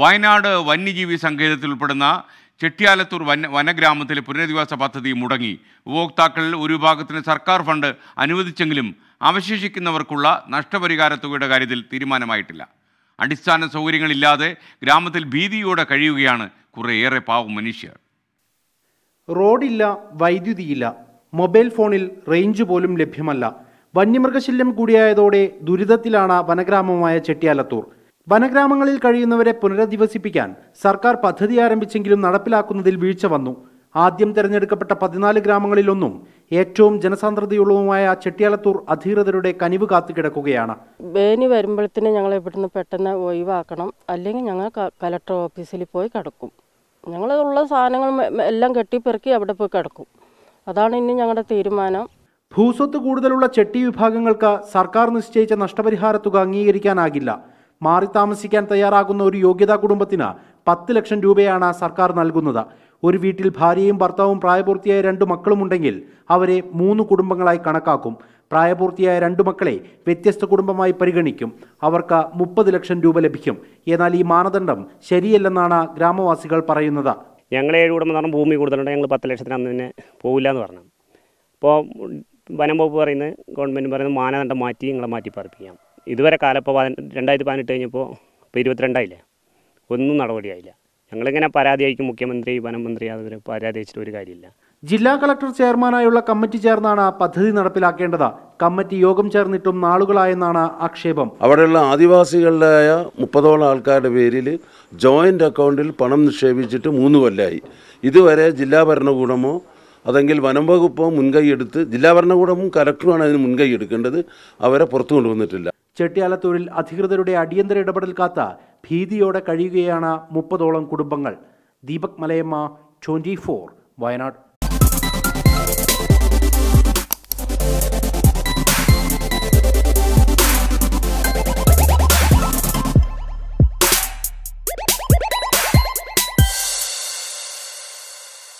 വയനാട് വന്യജീവി സങ്കേതത്തിൽ ഉൾപ്പെടുന്ന ചെട്ടിയാലത്തൂർ വന വനഗ്രാമത്തിലെ പുനരധിവാസ പദ്ധതി മുടങ്ങി ഉപഭോക്താക്കൾ ഒരു വിഭാഗത്തിന് സർക്കാർ ഫണ്ട് അനുവദിച്ചെങ്കിലും അവശേഷിക്കുന്നവർക്കുള്ള നഷ്ടപരിഹാര തുകയുടെ കാര്യത്തിൽ തീരുമാനമായിട്ടില്ല അടിസ്ഥാന സൗകര്യങ്ങളില്ലാതെ ഗ്രാമത്തിൽ ഭീതിയോടെ കഴിയുകയാണ് കുറേയേറെ പാവം മനുഷ്യർ റോഡില്ല വൈദ്യുതിയില്ല മൊബൈൽ ഫോണിൽ റേഞ്ച് പോലും ലഭ്യമല്ല വന്യമൃഗശല്യം കൂടിയായതോടെ ദുരിതത്തിലാണ് വനഗ്രാമമായ ചെട്ടിയാലത്തൂർ വനഗ്രാമങ്ങളിൽ കഴിയുന്നവരെ പുനരധിവസിപ്പിക്കാൻ സർക്കാർ പദ്ധതി ആരംഭിച്ചെങ്കിലും നടപ്പിലാക്കുന്നതിൽ വീഴ്ച വന്നു ആദ്യം തിരഞ്ഞെടുക്കപ്പെട്ട പതിനാല് ഗ്രാമങ്ങളിലൊന്നും ഏറ്റവും ജനസാന്ദ്രതയുള്ളതുമായ ചെട്ടിയാലത്തൂർ അധികൃതരുടെ കനിവ് കാത്തുകിടക്കുകയാണ് വേനി വരുമ്പോഴത്തേനും ഞങ്ങളെ ഇവിടുന്ന് പെട്ടെന്ന് ഒഴിവാക്കണം അല്ലെങ്കിൽ ഞങ്ങൾ കലക്ടർ ഓഫീസിൽ പോയി കിടക്കും ഞങ്ങളുള്ള സാധനങ്ങൾ എല്ലാം കെട്ടിപ്പെറുക്കി അവിടെ പോയി കിടക്കും അതാണ് ഇനി ഞങ്ങളുടെ തീരുമാനം ഭൂസ്വത്ത് കൂടുതലുള്ള ചെട്ടി വിഭാഗങ്ങൾക്ക് സർക്കാർ നിശ്ചയിച്ച നഷ്ടപരിഹാര തുക അംഗീകരിക്കാനാകില്ല മാറി താമസിക്കാൻ തയ്യാറാകുന്ന ഒരു യോഗ്യതാ കുടുംബത്തിന് പത്ത് ലക്ഷം രൂപയാണ് സർക്കാർ നൽകുന്നത് ഒരു വീട്ടിൽ ഭാര്യയും ഭർത്താവും പ്രായപൂർത്തിയായ രണ്ട് മക്കളുമുണ്ടെങ്കിൽ അവരെ മൂന്ന് കുടുംബങ്ങളായി കണക്കാക്കും പ്രായപൂർത്തിയായ രണ്ട് മക്കളെ വ്യത്യസ്ത കുടുംബമായി പരിഗണിക്കും അവർക്ക് മുപ്പത് ലക്ഷം രൂപ ലഭിക്കും എന്നാൽ ഈ മാനദണ്ഡം ശരിയല്ലെന്നാണ് ഗ്രാമവാസികൾ പറയുന്നത് ഞങ്ങൾ ഏഴ് കുടുംബം പറഞ്ഞാൽ ഭൂമി കൊടുത്തിട്ടുണ്ട് ഞങ്ങൾ പത്ത് ലക്ഷത്തിന് അന്ന് തന്നെ പോകില്ല എന്ന് പറഞ്ഞു അപ്പോൾ വനം വകുപ്പ് പറയുന്നത് ഗവൺമെൻറ് പറയുന്നത് മാനദണ്ഡം മാറ്റി നിങ്ങളെ മാറ്റി പാർപ്പിക്കാം ഇതുവരെ കാലം ഇപ്പോൾ രണ്ടായിരത്തി പതിനെട്ട് കഴിഞ്ഞപ്പോൾ ഇപ്പോൾ ഇരുപത്തിരണ്ടായില്ലേ ഒന്നും നടപടിയായില്ല ഞങ്ങളിങ്ങനെ പരാതി അയക്കും മുഖ്യമന്ത്രി വനമന്ത്രി അതുവരെ പരാതി അയച്ചിട്ട് ഒരു കാര്യമില്ല ജില്ലാ കളക്ടർ ചെയർമാനായുള്ള കമ്മിറ്റി ചേർന്നാണ് പദ്ധതി നടപ്പിലാക്കേണ്ടത് കമ്മിറ്റി യോഗം ചേർന്നിട്ടും നാളുകളായെന്നാണ് ആക്ഷേപം അവിടെയുള്ള ആദിവാസികളിലായ മുപ്പതോളം ആൾക്കാരുടെ പേരിൽ ജോയിന്റ് അക്കൗണ്ടിൽ പണം നിക്ഷേപിച്ചിട്ട് മൂന്ന് കൊല്ലമായി ഇതുവരെ ജില്ലാ ഭരണകൂടമോ അതെങ്കിൽ വനം വകുപ്പോ മുൻകൈ എടുത്ത് ജില്ലാ ഭരണകൂടവും കലക്ടറുമാണ് അതിന് മുൻകൈ എടുക്കേണ്ടത് അവരെ പുറത്തു കൊണ്ടുവന്നിട്ടില്ല ചെട്ടിയാലത്തൂരിൽ അധികൃതരുടെ അടിയന്തര ഇടപെടൽ കാത്ത ഭീതിയോടെ കഴിയുകയാണ് മുപ്പതോളം കുടുംബങ്ങൾ ദീപക് മലയമ്മ ട്വൻറ്റി വയനാട്